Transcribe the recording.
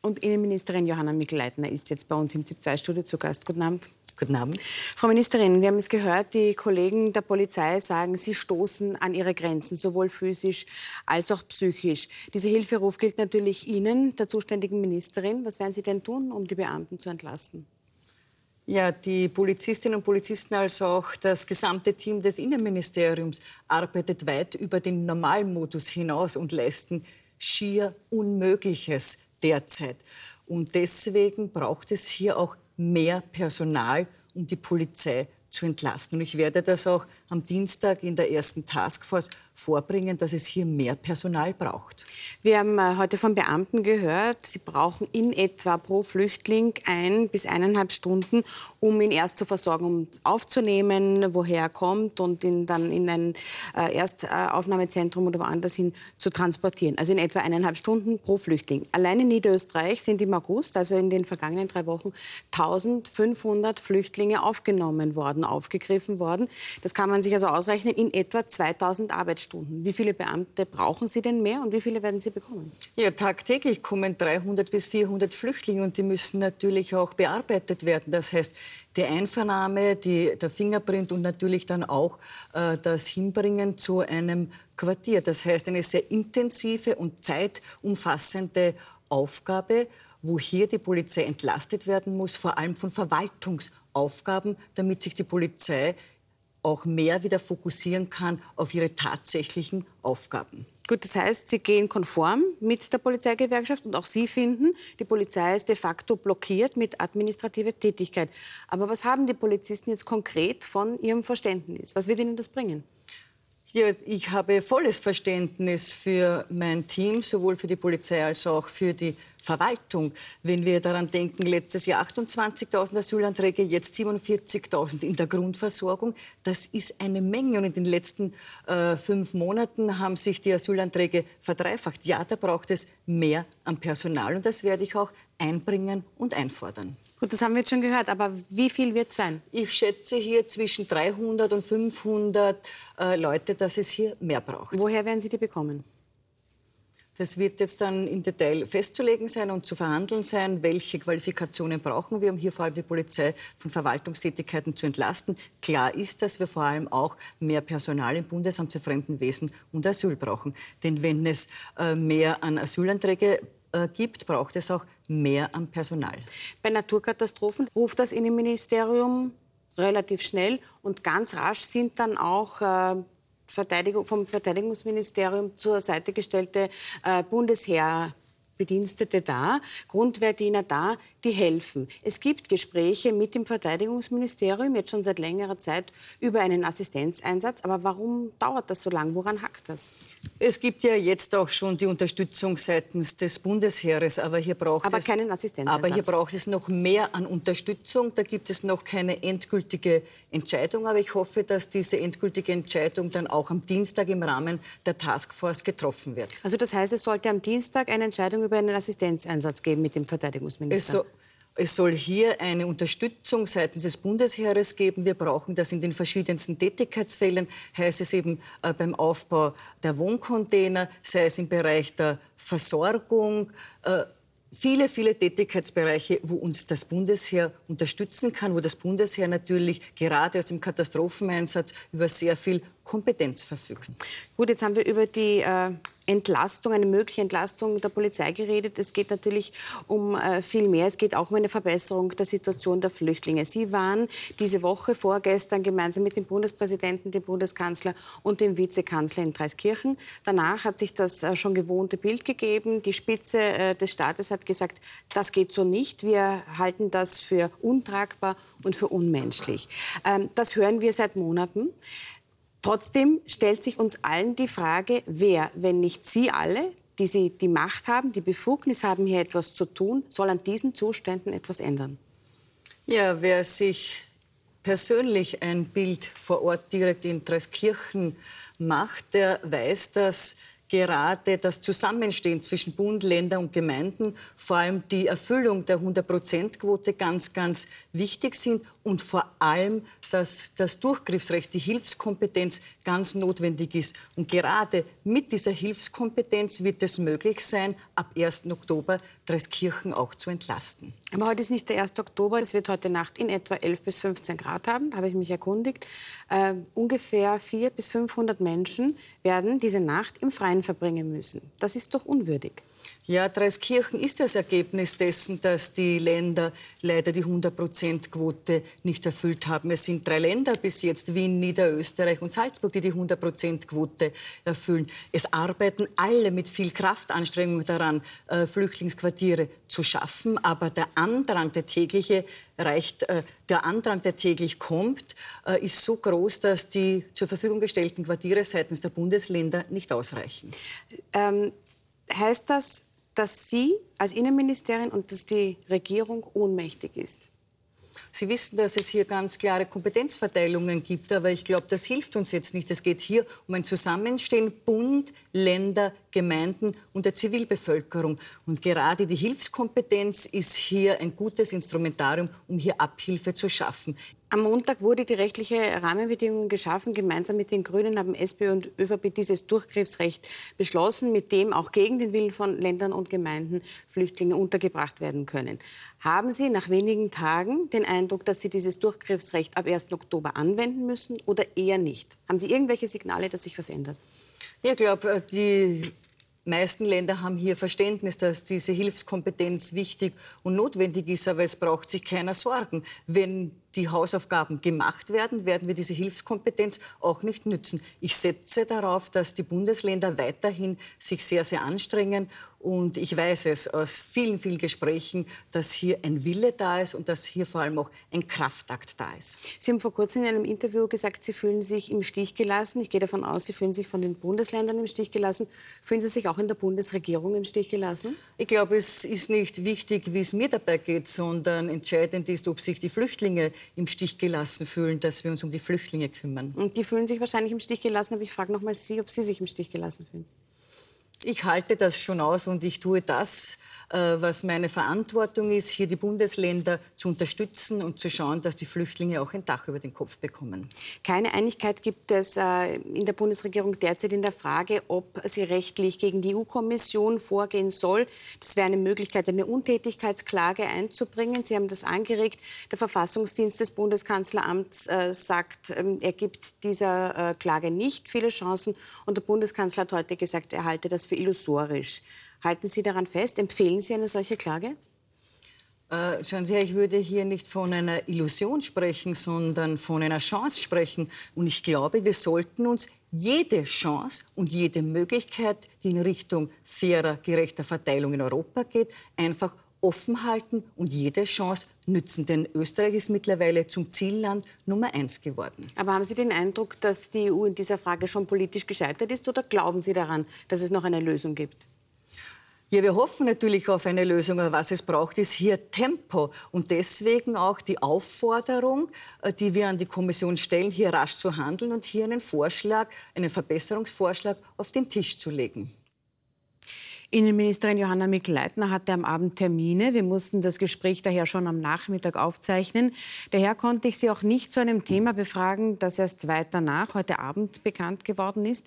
Und Innenministerin Johanna Mikl-Leitner ist jetzt bei uns im ZIP-2-Studio zu Gast. Guten Abend. Guten Abend. Frau Ministerin, wir haben es gehört, die Kollegen der Polizei sagen, sie stoßen an ihre Grenzen, sowohl physisch als auch psychisch. Dieser Hilferuf gilt natürlich Ihnen, der zuständigen Ministerin. Was werden Sie denn tun, um die Beamten zu entlassen? Ja, die Polizistinnen und Polizisten als auch das gesamte Team des Innenministeriums arbeitet weit über den Normalmodus hinaus und leisten schier Unmögliches derzeit. Und deswegen braucht es hier auch mehr Personal, um die Polizei zu entlasten. Und ich werde das auch am Dienstag in der ersten Taskforce vorbringen, dass es hier mehr Personal braucht? Wir haben äh, heute von Beamten gehört, sie brauchen in etwa pro Flüchtling ein bis eineinhalb Stunden, um ihn erst zu versorgen, um aufzunehmen, woher er kommt und ihn dann in ein äh, Erstaufnahmezentrum oder woanders hin zu transportieren. Also in etwa eineinhalb Stunden pro Flüchtling. Allein in Niederösterreich sind im August, also in den vergangenen drei Wochen, 1500 Flüchtlinge aufgenommen worden, aufgegriffen worden. Das kann man sich also ausrechnen in etwa 2000 Arbeitsstunden. Stunden. Wie viele Beamte brauchen Sie denn mehr und wie viele werden Sie bekommen? Ja, tagtäglich kommen 300 bis 400 Flüchtlinge und die müssen natürlich auch bearbeitet werden. Das heißt, die Einvernahme, die, der Fingerprint und natürlich dann auch äh, das Hinbringen zu einem Quartier. Das heißt, eine sehr intensive und zeitumfassende Aufgabe, wo hier die Polizei entlastet werden muss, vor allem von Verwaltungsaufgaben, damit sich die Polizei auch mehr wieder fokussieren kann auf ihre tatsächlichen Aufgaben. Gut, das heißt, Sie gehen konform mit der Polizeigewerkschaft und auch Sie finden, die Polizei ist de facto blockiert mit administrativer Tätigkeit. Aber was haben die Polizisten jetzt konkret von ihrem Verständnis? Was wird ihnen das bringen? Ja, ich habe volles Verständnis für mein Team, sowohl für die Polizei als auch für die Verwaltung. Wenn wir daran denken, letztes Jahr 28.000 Asylanträge, jetzt 47.000 in der Grundversorgung, das ist eine Menge. Und in den letzten äh, fünf Monaten haben sich die Asylanträge verdreifacht. Ja, da braucht es mehr an Personal und das werde ich auch einbringen und einfordern. Gut, das haben wir jetzt schon gehört, aber wie viel wird es sein? Ich schätze hier zwischen 300 und 500 äh, Leute, dass es hier mehr braucht. Woher werden Sie die bekommen? Das wird jetzt dann im Detail festzulegen sein und zu verhandeln sein, welche Qualifikationen brauchen wir, um hier vor allem die Polizei von Verwaltungstätigkeiten zu entlasten. Klar ist, dass wir vor allem auch mehr Personal im Bundesamt für Fremdenwesen und Asyl brauchen. Denn wenn es äh, mehr an Asylanträge äh, gibt, braucht es auch mehr am Personal. Bei Naturkatastrophen ruft das Innenministerium relativ schnell und ganz rasch sind dann auch äh, Verteidigung, vom Verteidigungsministerium zur Seite gestellte äh, Bundesheer Bedienstete da, Grundwehrdiener da, die helfen. Es gibt Gespräche mit dem Verteidigungsministerium jetzt schon seit längerer Zeit über einen Assistenzeinsatz. Aber warum dauert das so lang? Woran hackt das? Es gibt ja jetzt auch schon die Unterstützung seitens des Bundesheeres, aber hier braucht aber es keinen Assistenzeinsatz. Aber hier braucht es noch mehr an Unterstützung. Da gibt es noch keine endgültige Entscheidung, aber ich hoffe, dass diese endgültige Entscheidung dann auch am Dienstag im Rahmen der Taskforce getroffen wird. Also das heißt, es sollte am Dienstag eine Entscheidung über einen Assistenzeinsatz geben mit dem Verteidigungsminister? Es soll hier eine Unterstützung seitens des Bundesheeres geben. Wir brauchen das in den verschiedensten Tätigkeitsfällen, heißt es eben äh, beim Aufbau der Wohncontainer, sei es im Bereich der Versorgung. Äh, viele, viele Tätigkeitsbereiche, wo uns das Bundesheer unterstützen kann, wo das Bundesheer natürlich gerade aus dem Katastropheneinsatz über sehr viel Kompetenz verfügt. Gut, jetzt haben wir über die äh Entlastung, eine mögliche Entlastung der Polizei geredet. Es geht natürlich um äh, viel mehr. Es geht auch um eine Verbesserung der Situation der Flüchtlinge. Sie waren diese Woche vorgestern gemeinsam mit dem Bundespräsidenten, dem Bundeskanzler und dem Vizekanzler in Dreiskirchen. Danach hat sich das äh, schon gewohnte Bild gegeben. Die Spitze äh, des Staates hat gesagt, das geht so nicht. Wir halten das für untragbar und für unmenschlich. Ähm, das hören wir seit Monaten. Trotzdem stellt sich uns allen die Frage, wer, wenn nicht Sie alle, die Sie die Macht haben, die Befugnis haben, hier etwas zu tun, soll an diesen Zuständen etwas ändern? Ja, wer sich persönlich ein Bild vor Ort direkt in Treskirchen macht, der weiß, dass gerade das Zusammenstehen zwischen Bund, Länder und Gemeinden, vor allem die Erfüllung der 100-Prozent-Quote ganz, ganz wichtig sind und vor allem dass das Durchgriffsrecht, die Hilfskompetenz ganz notwendig ist. Und gerade mit dieser Hilfskompetenz wird es möglich sein, ab 1. Oktober Dreiskirchen auch zu entlasten. Aber heute ist nicht der 1. Oktober, es wird heute Nacht in etwa 11 bis 15 Grad haben, habe ich mich erkundigt. Äh, ungefähr 400 bis 500 Menschen werden diese Nacht im Freien verbringen müssen. Das ist doch unwürdig. Ja, Dreiskirchen ist das Ergebnis dessen, dass die Länder leider die 100-Prozent-Quote nicht erfüllt haben. Es sind sind drei Länder bis jetzt, Wien, Niederösterreich und Salzburg, die die 100-Prozent-Quote erfüllen. Es arbeiten alle mit viel Kraftanstrengung daran, äh, Flüchtlingsquartiere zu schaffen, aber der Andrang, der tägliche reicht, äh, der Andrang, der täglich kommt, äh, ist so groß, dass die zur Verfügung gestellten Quartiere seitens der Bundesländer nicht ausreichen. Ähm, heißt das, dass Sie als Innenministerin und dass die Regierung ohnmächtig ist? Sie wissen, dass es hier ganz klare Kompetenzverteilungen gibt, aber ich glaube, das hilft uns jetzt nicht. Es geht hier um ein Zusammenstehen Bund, Länder, Gemeinden und der Zivilbevölkerung. Und gerade die Hilfskompetenz ist hier ein gutes Instrumentarium, um hier Abhilfe zu schaffen. Am Montag wurde die rechtliche Rahmenbedingung geschaffen. Gemeinsam mit den Grünen haben SPÖ und ÖVP dieses Durchgriffsrecht beschlossen, mit dem auch gegen den Willen von Ländern und Gemeinden Flüchtlinge untergebracht werden können. Haben Sie nach wenigen Tagen den Eindruck, dass Sie dieses Durchgriffsrecht ab 1. Oktober anwenden müssen oder eher nicht? Haben Sie irgendwelche Signale, dass sich was ändert? Ich glaube, die äh, die meisten Länder haben hier Verständnis, dass diese Hilfskompetenz wichtig und notwendig ist, aber es braucht sich keiner Sorgen. Wenn die Hausaufgaben gemacht werden, werden wir diese Hilfskompetenz auch nicht nützen. Ich setze darauf, dass die Bundesländer weiterhin sich sehr, sehr anstrengen. Und ich weiß es aus vielen, vielen Gesprächen, dass hier ein Wille da ist und dass hier vor allem auch ein Kraftakt da ist. Sie haben vor kurzem in einem Interview gesagt, Sie fühlen sich im Stich gelassen. Ich gehe davon aus, Sie fühlen sich von den Bundesländern im Stich gelassen. Fühlen Sie sich auch in der Bundesregierung im Stich gelassen? Ich glaube, es ist nicht wichtig, wie es mir dabei geht, sondern entscheidend ist, ob sich die Flüchtlinge im Stich gelassen fühlen, dass wir uns um die Flüchtlinge kümmern. Und die fühlen sich wahrscheinlich im Stich gelassen, aber ich frage nochmal Sie, ob Sie sich im Stich gelassen fühlen. Ich halte das schon aus und ich tue das, äh, was meine Verantwortung ist, hier die Bundesländer zu unterstützen und zu schauen, dass die Flüchtlinge auch ein Dach über den Kopf bekommen. Keine Einigkeit gibt es äh, in der Bundesregierung derzeit in der Frage, ob sie rechtlich gegen die EU-Kommission vorgehen soll. Das wäre eine Möglichkeit, eine Untätigkeitsklage einzubringen. Sie haben das angeregt. Der Verfassungsdienst des Bundeskanzleramts äh, sagt, ähm, er gibt dieser Klage nicht viele Chancen. Und der Bundeskanzler hat heute gesagt, er halte das für illusorisch. Halten Sie daran fest? Empfehlen Sie eine solche Klage? Äh, schauen Sie, ich würde hier nicht von einer Illusion sprechen, sondern von einer Chance sprechen. Und ich glaube, wir sollten uns jede Chance und jede Möglichkeit, die in Richtung fairer, gerechter Verteilung in Europa geht, einfach offen halten und jede Chance nützen. Denn Österreich ist mittlerweile zum Zielland Nummer eins geworden. Aber haben Sie den Eindruck, dass die EU in dieser Frage schon politisch gescheitert ist oder glauben Sie daran, dass es noch eine Lösung gibt? Ja, wir hoffen natürlich auf eine Lösung, aber was es braucht, ist hier Tempo. Und deswegen auch die Aufforderung, äh, die wir an die Kommission stellen, hier rasch zu handeln und hier einen Vorschlag, einen Verbesserungsvorschlag auf den Tisch zu legen. Innenministerin Johanna Mikl-Leitner hatte am Abend Termine. Wir mussten das Gespräch daher schon am Nachmittag aufzeichnen. Daher konnte ich sie auch nicht zu einem Thema befragen, das erst weiter nach heute Abend bekannt geworden ist.